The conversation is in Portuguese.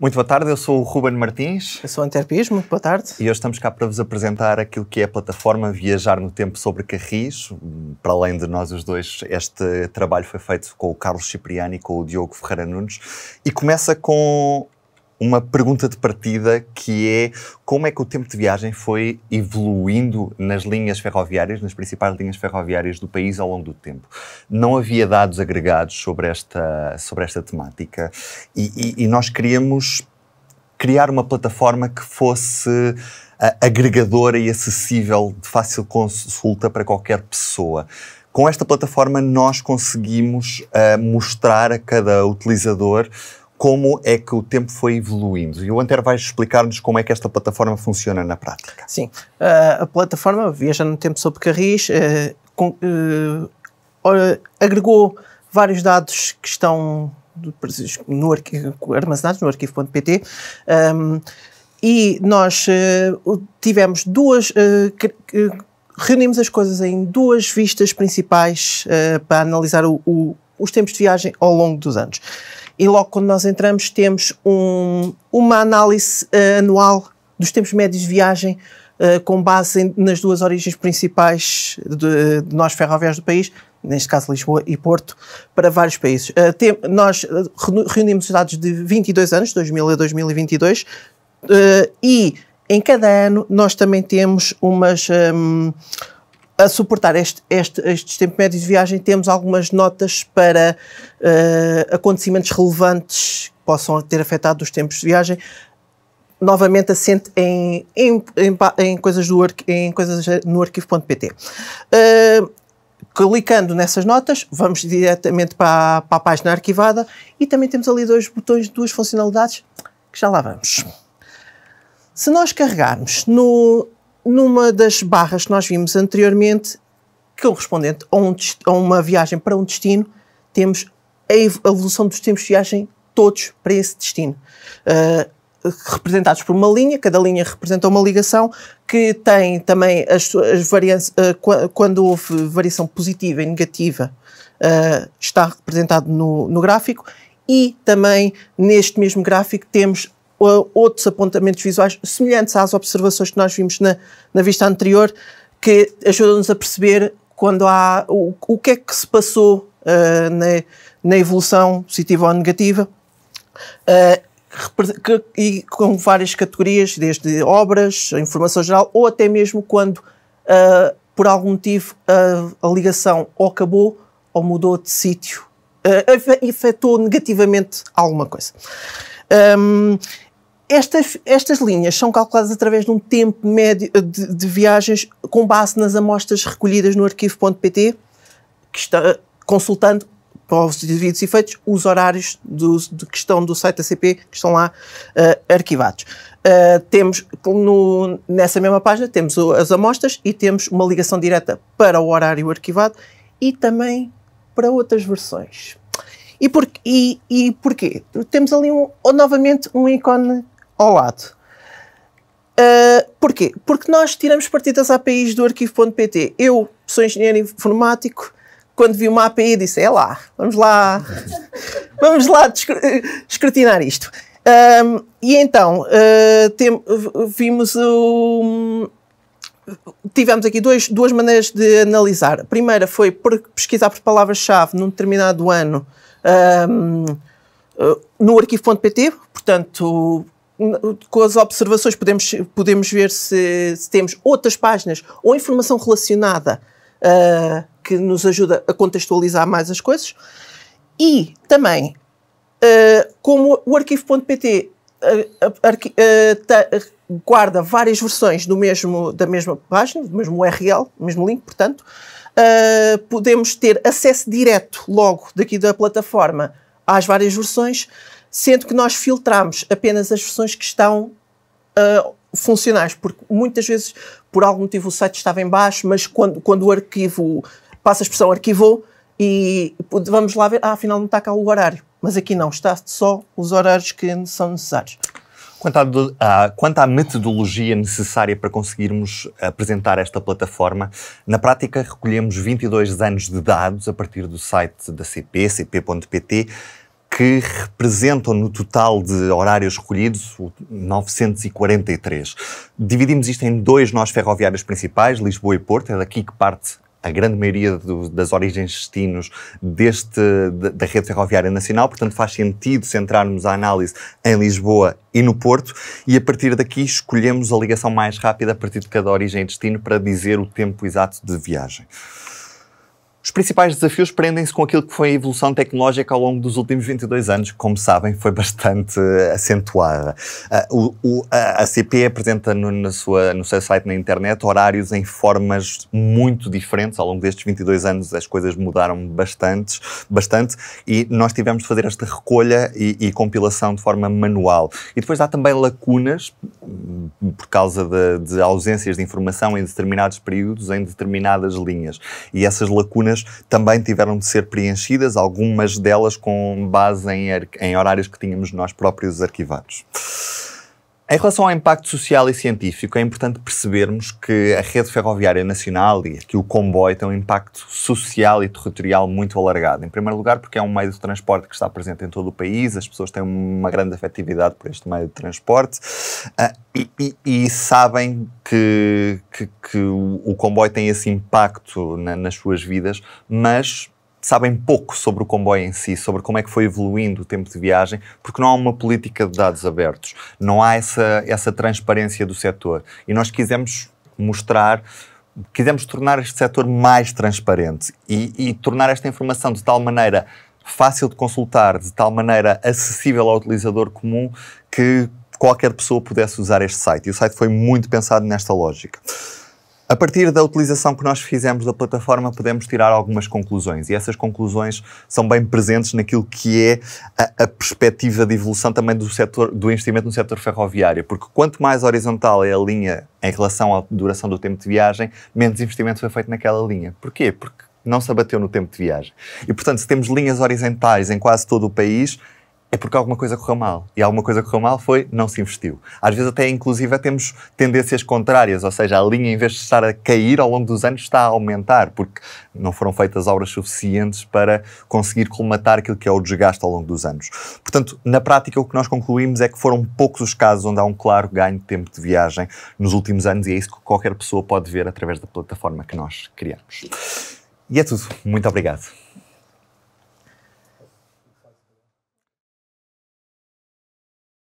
Muito boa tarde, eu sou o Ruben Martins. Eu sou o muito boa tarde. E hoje estamos cá para vos apresentar aquilo que é a plataforma Viajar no Tempo sobre Carris. Para além de nós os dois, este trabalho foi feito com o Carlos Cipriani e com o Diogo Ferreira Nunes. E começa com uma pergunta de partida que é como é que o tempo de viagem foi evoluindo nas linhas ferroviárias, nas principais linhas ferroviárias do país ao longo do tempo. Não havia dados agregados sobre esta, sobre esta temática e, e, e nós queríamos criar uma plataforma que fosse uh, agregadora e acessível de fácil consulta para qualquer pessoa. Com esta plataforma, nós conseguimos uh, mostrar a cada utilizador como é que o tempo foi evoluindo. E o Anter vai explicar-nos como é que esta plataforma funciona na prática. Sim, uh, a plataforma Viaja no Tempo sobre Carris uh, com, uh, agregou vários dados que estão no armazenados no arquivo.pt um, e nós tivemos duas. reunimos as coisas em duas vistas principais para analisar o, o, os tempos de viagem ao longo dos anos e logo quando nós entramos temos um, uma análise uh, anual dos tempos médios de viagem uh, com base em, nas duas origens principais de, de nós ferroviários do país, neste caso Lisboa e Porto, para vários países. Uh, tem, nós reunimos dados de 22 anos, 2000 a 2022, e em cada ano nós também temos umas... Um, ehm, a suportar este, este, estes tempos médios de viagem, temos algumas notas para uh, acontecimentos relevantes que possam ter afetado os tempos de viagem. Novamente, assente em, em, em, em coisas, do, em coisas eh, no arquivo.pt. Uh, clicando nessas notas, vamos diretamente para, para a página arquivada e também temos ali dois botões, duas funcionalidades que já lá vamos. Se nós carregarmos no, numa das barras que nós vimos anteriormente, correspondente a, um, a uma viagem para um destino, temos a evolução dos tempos de viagem todos para esse destino. Uh, representados por uma linha, cada linha representa uma ligação, que tem também as, as varianças, uh, ah, quando houve variação positiva e negativa, uh, está representado no, no gráfico, e também neste mesmo gráfico temos outros apontamentos visuais semelhantes às observações que nós vimos na, na vista anterior, que ajudam-nos a perceber quando há o, o que é que se passou uh, na, na, evolução positiva ou negativa. Uh, que, e com várias categorias, desde obras, informação geral, ou até mesmo quando, uh, por algum motivo, a, a ligação ou acabou ou mudou de sítio, uh, afetou negativamente alguma coisa. Um, ehm, estas, estas linhas são calculadas através de um tempo médio eh, de, de viagens com base nas amostras recolhidas no arquivo.pt, que está eh, consultando para os devidos efeitos os horários do, de questão do site ACP que estão lá uh, arquivados. Uh, temos no, nessa mesma página temos as amostras e temos uma ligação direta para o horário arquivado e também para outras versões. E, por, e, e porquê? Temos ali um, novamente um ícone ao lado. Uh, porquê? Porque nós tiramos partido das APIs do arquivo.pt. Eu sou engenheiro informático, quando vi uma API disse, é lá, vamos lá, vamos lá escrutinar isto. Um, e então, uh, tem, vimos o... Tivemos aqui dois, duas maneiras de analisar. A primeira foi por pesquisar por palavras-chave num determinado ano um, ah, no arquivo.pt, portanto, com as observações podemos, podemos ver se, se temos outras páginas ou informação relacionada uh, que nos ajuda a contextualizar mais as coisas. E também, uh, como o arquivo.pt uh, ah, tá, guarda várias versões do mesmo, da mesma página, do mesmo URL, mesmo link, portanto, podemos ter acesso direto logo daqui da plataforma às várias versões sendo que nós filtramos apenas as versões que estão uh, funcionais, porque muitas vezes, por algum motivo, o site estava em baixo, mas quando, quando o arquivo, passa a expressão, arquivou, e vamos lá ver, ah, afinal não está cá o horário. Mas aqui não, está só os horários que são necessários. Quanto à, à, quanto à, metodologia necessária para conseguirmos apresentar esta plataforma, na prática recolhemos 22 anos de dados a partir do site da CP, cp.pt, que representam no total de horários recolhidos 943. Dividimos isto em dois nós ferroviários principais, Lisboa e Porto, é daqui que parte a grande maioria do, das origens destinos deste, da rede ferroviária nacional, portanto faz sentido centrarmos a análise em Lisboa e no Porto e a partir daqui escolhemos a ligação mais rápida a partir de cada origem e destino para dizer o tempo exato de viagem. Os principais desafios prendem-se com aquilo que foi a evolução tecnológica ao longo dos últimos 22 anos, que, como sabem, foi bastante eh, acentuada. Uh, o, o, a, a CP apresenta no, na sua, no seu site na internet horários em formas muito diferentes. Ao longo destes 22 anos as coisas mudaram bastante, bastante e nós tivemos de fazer esta recolha e, e compilação de forma manual. E depois há também lacunas hum, por causa de, de ausências de informação em determinados períodos, em determinadas linhas. E essas lacunas também tiveram de ser preenchidas, algumas delas com base em, em horários que tínhamos nós próprios arquivados. Em relação ao impacto social e científico, é importante percebermos que a rede ferroviária nacional e aqui o comboio tem um impacto social e territorial muito alargado. Em primeiro lugar, porque é um meio de transporte que está presente em todo o país, as pessoas têm uma grande afetividade por este meio de transporte uh, e, e, e, sabem que, que, que, o comboio tem esse impacto na, nas suas vidas, mas sabem pouco sobre o comboio em si, sobre como é que foi evoluindo o tempo de viagem, porque não há uma política de dados abertos, não há essa, essa transparência do setor. E nós quisemos mostrar, quisemos tornar este setor mais transparente e, e tornar esta informação de tal maneira fácil de consultar, de tal maneira acessível ao utilizador comum que qualquer pessoa pudesse usar este site. E o site foi muito pensado nesta lógica. A partir da utilização que nós fizemos da plataforma, podemos tirar algumas conclusões e essas conclusões são bem presentes naquilo que é a, a perspectiva de evolução também do, setor, do investimento no setor ferroviário, porque quanto mais horizontal é a linha em relação à duração do tempo de viagem, menos investimento foi feito naquela linha. Porquê? Porque não se abateu no tempo de viagem. E, portanto, se temos linhas horizontais em quase todo o país, é porque alguma coisa correu mal. E alguma coisa correu mal foi não se investiu. Às vezes até, inclusive, temos tendências contrárias, ou seja, a linha, em vez de estar a cair ao longo dos anos, está a aumentar, porque não foram feitas obras suficientes para conseguir colmatar aquilo que é o desgaste ao longo dos anos. Portanto, na prática, o que nós concluímos é que foram poucos os casos onde há um claro ganho de tempo de viagem nos últimos anos, e é isso que qualquer pessoa pode ver através da plataforma que nós criamos. E é tudo. Muito obrigado.